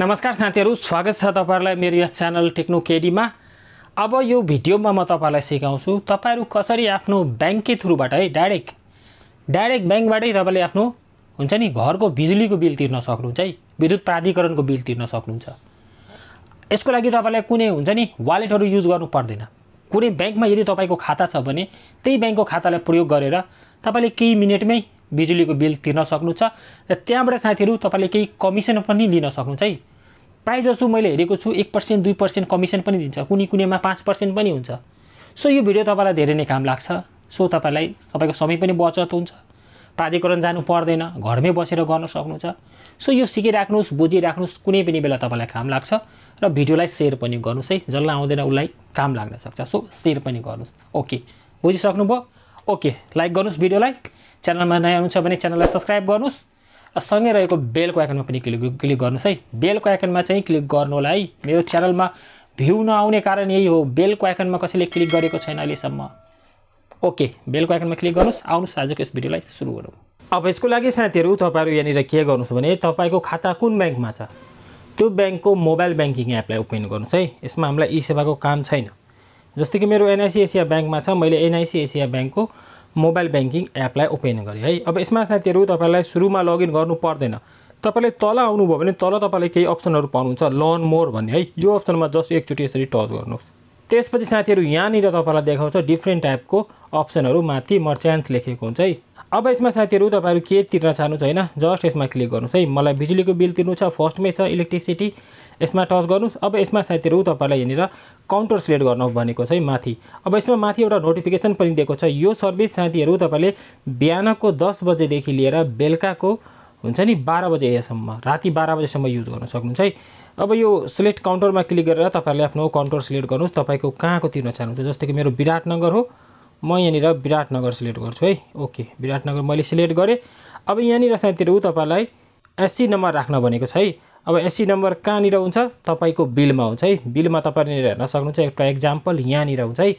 नमस्कार साथीहरू स्वागत छ तपाईँहरूलाई मेरो यस च्यानल टेक्नो केडीमा अब यो भिडियोमा म तपाईँलाई सिकाउँछु तपाईँहरू कसरी आफ्नो ब्याङ्ककै थ्रुबाट है डाइरेक्ट डाइरेक्ट ब्याङ्कबाटै तपाईँले आफ्नो हुन्छ नि घरको बिजुलीको बिल तिर्न सक्नुहुन्छ है विद्युत प्राधिकरणको बिल तिर्न सक्नुहुन्छ यसको लागि तपाईँलाई कुनै हुन्छ नि वालेटहरू युज गर्नु पर्दैन कुनै ब्याङ्कमा यदि तपाईँको खाता छ भने त्यही ब्याङ्कको खातालाई प्रयोग गरेर तपाईँले केही मिनटमै बिजुलीको बिल तिर्न सक्नुहुन्छ र त्यहाँबाट साथीहरू तपाईँले केही कमिसन पनि लिन सक्नुहुन्छ है प्रायः जसो मैले हेरेको छु एक पर्सेन्ट दुई पर्सेन्ट कमिसन पनि दिन्छ कुनै कुनैमा पाँच पर्सेन्ट पनि हुन्छ सो यो भिडियो तपाईँलाई धेरै नै काम लाग्छ सो तपाईँलाई तपाईँको समय पनि बचत हुन्छ प्राधिकरण जानु पर्दैन घरमै बसेर गर्न सक्नुहुन्छ सो यो सिकिराख्नुहोस् बुझिराख्नुहोस् कुनै पनि बेला तपाईँलाई काम लाग्छ र भिडियोलाई सेयर पनि गर्नुहोस् है जसलाई आउँदैन उसलाई काम लाग्न सक्छ सो सेयर पनि गर्नुहोस् ओके बुझिसक्नुभयो ओके लाइक गर्नुहोस् भिडियोलाई च्यानलमा नयाँ हुनुहुन्छ भने च्यानललाई सब्सक्राइब गर्नुहोस् र सँगै रहेको बेलको आइकनमा पनि क्लिक क्लिक गर्नुहोस् है बेलको आइकनमा चाहिँ क्लिक गर्नु होला है मेरो च्यानलमा भ्यू नआउने कारण यही हो बेलको आइकनमा कसैले क्लिक गरेको छैन अहिलेसम्म ओके बेलको आइकनमा क्लिक गर्नुहोस् आउनुहोस् आजको यस भिडियोलाई सुरु गरौँ अब यसको लागि साथीहरू तपाईँहरू यहाँनिर के गर्नुहोस् भने तपाईँको खाता कुन ब्याङ्कमा छ त्यो ब्याङ्कको मोबाइल ब्याङ्किङ एपलाई ओपन गर्नुहोस् है यसमा हामीलाई ई सेवाको काम छैन जस्तै कि मेरो एनआइसी एसिया ब्याङ्कमा छ मैले एनआइसी एसिया ब्याङ्कको मोबाइल ब्याङ्किङ एपलाई ओपन गरेँ है अब यसमा साथीहरू तपाईँलाई सुरुमा लगइन गर्नु पर्दैन तपाईँले तल आउनुभयो भने तल तपाईँले केही अप्सनहरू पाउनुहुन्छ लर्न मोर भन्ने है यो अप्सनमा जस्ट एकचोटि यसरी टच गर्नुहोस् त्यसपछि साथीहरू यहाँनिर तपाईँलाई देखाउँछ डिफ्रेन्ट टाइपको अप्सनहरू माथि मर्च्यान्स लेखेको हुन्छ है अब यसमा साथीहरू तपाईँहरू के तिर्न चाहनुहुन्छ होइन जस्ट यसमा क्लिक गर्नुहोस् है मलाई बिजुलीको बिल तिर्नु छ फर्स्टमै छ इलेक्ट्रिसिटी यसमा टच गर्नुहोस् अब यसमा साथीहरू तपाईँलाई यहाँनिर काउन्टर सिलेक्ट गर्नु भनेको छ है माथि अब यसमा माथि एउटा नोटिफिकेसन पनि दिएको छ यो सर्भिस साथीहरू तपाईँले बिहानको दस बजेदेखि लिएर बेलुकाको हुन्छ नि बाह्र बजेसम्म राति बाह्र बजेसम्म युज गर्न सक्नुहुन्छ है अब यो सिलेक्ट काउन्टरमा क्लिक गरेर तपाईँहरूले आफ्नो काउन्टर सिलेक्ट गर्नुहोस् तपाईँको कहाँको तिर्न चाहनुहुन्छ जस्तो कि मेरो विराटनगर हो म यहाँनिर विराटनगर सिलेक्ट गर्छु है ओके विराटनगर मैले सिलेक्ट गरेँ अब यहाँनिर साथीहरू तपाईँलाई एससी नम्बर राख्न भनेको छ है अब एससी नम्बर कहाँनिर हुन्छ तपाईँको बिलमा हुन्छ है बिलमा तपाईँले हेर्न सक्नुहुन्छ एउटा एक्जाम्पल यहाँनिर हुन्छ है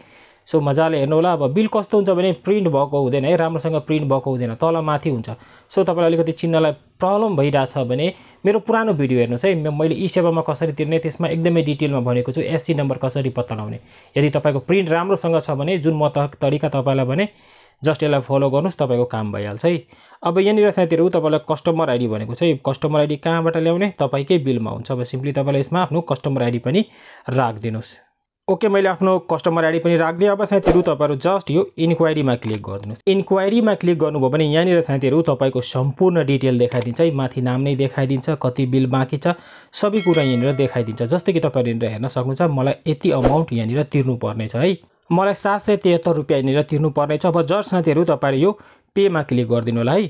सो मजाले हेर्नु होला अब बिल कस्तो हुन्छ भने प्रिन्ट भएको हुँदैन है राम्रोसँग प्रिन्ट भएको हुँदैन तल माथि हुन्छ सो तपाईँलाई अलिकति चिन्हलाई प्रब्लम भइरहेछ भने मेरो पुरानो भिडियो हेर्नुहोस् है मैले ई सेवामा कसरी तिर्ने त्यसमा एकदमै डिटेलमा भनेको छु एससी नम्बर कसरी पत्ता लगाउने यदि तपाईँको प्रिन्ट राम्रोसँग छ भने जुन म त तरिका तपाईँलाई भने जस्ट यसलाई फलो गर्नुहोस् तपाईँको काम भइहाल्छ है अब यहाँनिर साथीहरू तपाईँलाई कस्टमर आइडी भनेको छ चाहिँ कस्टमर आइडी कहाँबाट ल्याउने तपाईँकै बिलमा हुन्छ अब सिम्पली तपाईले यसमा आफ्नो कस्टमर आइडी पनि राखिदिनुहोस् ओके मैले आफ्नो कस्टमर आइडी पनि राखिदिएँ अब साथीहरू तपाईँहरू जस्ट यो इन्क्वायरीमा क्लिक गरिदिनुहोस् इन्क्वायरीमा क्लिक गर्नुभयो भने यहाँनिर साथीहरू तपाईँको सम्पूर्ण डिटेल देखाइदिन्छ है माथि नाम नै देखाइदिन्छ कति बिल बाँकी छ सबै कुरा यहाँनिर देखाइदिन्छ जस्तै कि तपाईँहरू यहाँनिर हेर्न सक्नुहुन्छ मलाई यति अमाउन्ट यहाँनिर तिर्नुपर्नेछ है मलाई सात सय तिहत्तर रुपियाँ यहाँनिर तिर्नुपर्नेछ अब जस्ट साथीहरू तपाईँहरू यो पेमा क्लिक गरिदिनु होला है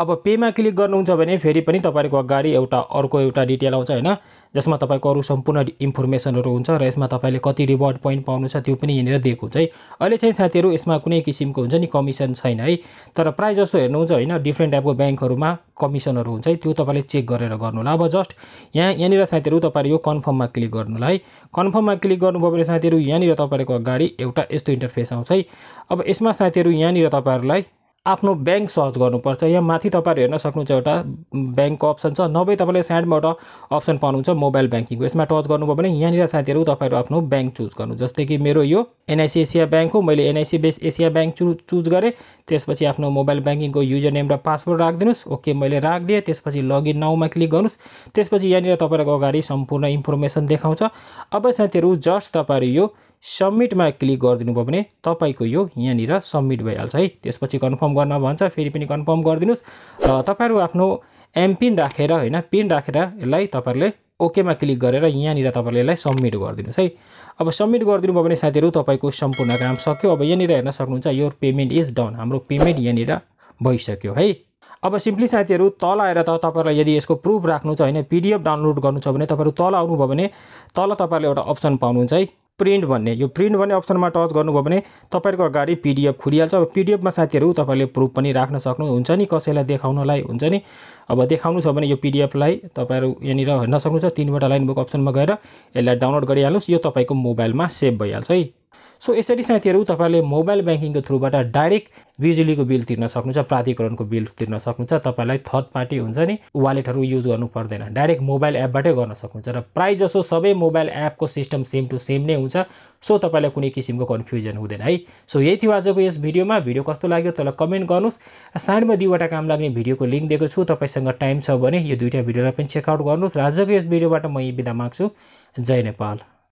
अब पेमा क्लिक गर्नुहुन्छ भने फेरि पनि तपाईँको अगाडि एउटा अर्को एउटा डिटेल आउँछ होइन जसमा तपाईँको अरू सम्पूर्ण इन्फर्मेसनहरू हुन्छ र यसमा तपाईँले कति रिवार्ड पोइन्ट पाउनु छ त्यो पनि यहाँनिर दिएको हुन्छ है अहिले चाहिँ साथीहरू यसमा कुनै किसिमको हुन्छ नि कमिसन छैन है तर प्रायः जसो हेर्नुहुन्छ होइन डिफ्रेन्ट टाइपको ब्याङ्कहरूमा कमिसनहरू हुन्छ है त्यो तपाईँले चेक गरेर गर्नु होला अब जस्ट यहाँ यहाँनिर साथीहरू तपाईँहरू यो कन्फर्ममा क्लिक गर्नु होला है कन्फर्ममा क्लिक गर्नुभयो भने साथीहरू यहाँनिर तपाईँको अगाडि एउटा यस्तो इन्टरफेस आउँछ है अब यसमा साथीहरू यहाँनिर तपाईँहरूलाई आफ्नो ब्याङ्क सर्च गर्नुपर्छ यहाँ माथि तपाईँहरू हेर्न सक्नुहुन्छ एउटा ब्याङ्कको अप्सन छ नभए तपाईँले साइडबाट अप्सन पाउनुहुन्छ मोबाइल ब्याङ्किङको यसमा टच गर्नुभयो भने यहाँनिर साथीहरू तपाईँहरू आफ्नो ब्याङ्क चुज गर्नु जस्तै कि मेरो यो एनआइसी एसिया ब्याङ्क हो मैले एनआइसी बेस एसिया ब्याङ्क चु चुज गरेँ त्यसपछि आफ्नो मोबाइल ब्याङ्किङको युजर नेम र पासवर्ड राखिदिनुहोस् ओके मैले राखिदिएँ त्यसपछि लगइन नाउमा क्लिक गर्नुहोस् त्यसपछि यहाँनिर तपाईँहरूको अगाडि सम्पूर्ण इन्फर्मेसन देखाउँछ अब साथीहरू जस्ट तपाईँहरू यो सब्मिटमा क्लिक गरिदिनु भयो भने तपाईँको यो यहाँनिर सब्मिट भइहाल्छ है त्यसपछि कन्फर्म गर्न भन्छ फेरि पनि कन्फर्म गरिदिनुहोस् र तपाईँहरू आफ्नो एमपिन राखेर होइन पिन राखेर यसलाई तपाईँहरूले ओकेमा क्लिक गरेर यहाँनिर तपाईँले यसलाई सब्मिट गरिदिनुहोस् है अब सब्मिट गरिदिनु भयो भने साथीहरू तपाईँको सम्पूर्ण काम सक्यो अब यहाँनिर हेर्न सक्नुहुन्छ यो पेमेन्ट इज डन हाम्रो पेमेन्ट यहाँनिर भइसक्यो है अब सिम्पली साथीहरू तल आएर त तपाईँलाई यदि यसको प्रुफ राख्नु छ होइन पिडिएफ डाउनलोड गर्नु छ भने तपाईँहरू तल आउनुभयो भने तल तपाईँहरूले एउटा अप्सन पाउनुहुन्छ है प्रिन्ट भन्ने यो प्रिन्ट भन्ने अप्सनमा टच गर्नुभयो भने तपाईँहरूको अगाडि पिडिएफ खुलिहाल्छ अब पिडिएफमा साथीहरू तपाईँले प्रुफ पनि राख्न सक्नुहुन्छ नि कसैलाई देखाउनलाई हुन्छ नि अब देखाउनु छ भने यो पिडिएफलाई तपाईँहरू यहाँनिर हेर्न सक्नुहुन्छ तिनवटा लाइन बुक अप्सनमा गएर यसलाई डाउनलोड गरिहाल्नुहोस् यो तपाईँको मोबाइलमा सेभ भइहाल्छ है सो यसरी साथीहरू तपाईँले मोबाइल ब्याङ्किङको थ्रुबाट डाइरेक्ट बिजुलीको बिल तिर्न सक्नुहुन्छ प्राधिकरणको बिल तिर्न सक्नुहुन्छ तपाईँलाई थर्ड पार्टी हुन्छ नि वालेटहरू युज गर्नु पर्दैन डाइरेक्ट मोबाइल एपबाटै गर्न सक्नुहुन्छ र प्रायः जसो सबै मोबाइल एपको सिस्टम सेम टु सेम नै हुन्छ सो तपाईँलाई कुनै किसिमको कन्फ्युजन हुँदैन है सो यही थियो आजको यस भिडियोमा भिडियो कस्तो लाग्यो तल कमेन्ट गर्नुहोस् साइडमा दुईवटा काम लाग्ने भिडियोको लिङ्क दिएको छु तपाईँसँग टाइम छ भने यो दुईवटा भिडियोलाई पनि चेकआउट गर्नुहोस् र आजको यस भिडियोबाट म यही बिदा माग्छु जय नेपाल